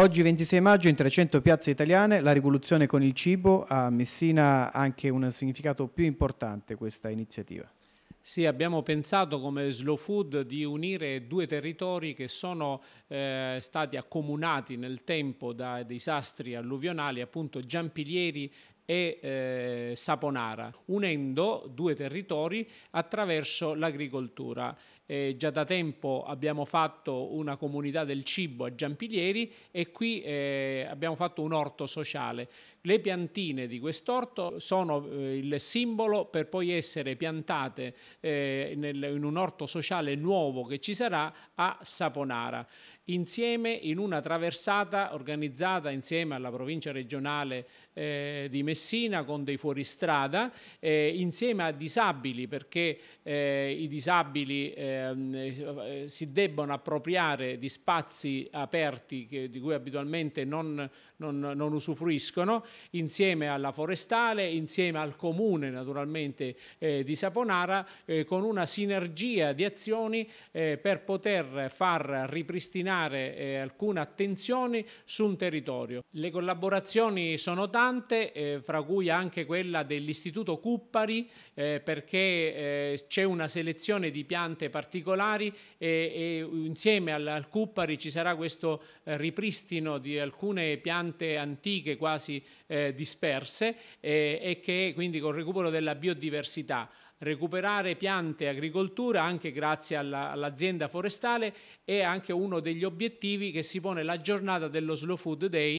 Oggi 26 maggio in 300 piazze italiane la rivoluzione con il cibo a Messina ha anche un significato più importante questa iniziativa. Sì, abbiamo pensato come Slow Food di unire due territori che sono eh, stati accomunati nel tempo da disastri alluvionali, appunto Giampilieri e eh, Saponara, unendo due territori attraverso l'agricoltura. Eh, già da tempo abbiamo fatto una comunità del cibo a Giampilieri e qui eh, abbiamo fatto un orto sociale. Le piantine di quest'orto sono eh, il simbolo per poi essere piantate eh, nel, in un orto sociale nuovo che ci sarà a Saponara, insieme in una traversata organizzata insieme alla provincia regionale eh, di Messina Messina con dei fuoristrada eh, insieme a disabili perché eh, i disabili ehm, eh, si debbono appropriare di spazi aperti che, di cui abitualmente non, non, non, usufruiscono insieme alla forestale, insieme al comune naturalmente eh, di Saponara eh, con una sinergia di azioni eh, per poter far ripristinare alcune attenzioni su un territorio. Le collaborazioni sono tante, fra cui anche quella dell'Istituto Cuppari, eh, perché eh, c'è una selezione di piante particolari e, e insieme al, al, Cuppari ci sarà questo eh, ripristino di alcune piante antiche quasi eh, disperse eh, e che quindi col recupero della biodiversità recuperare piante e agricoltura anche grazie alla, all'azienda forestale è anche uno degli obiettivi che si pone la giornata dello Slow Food Day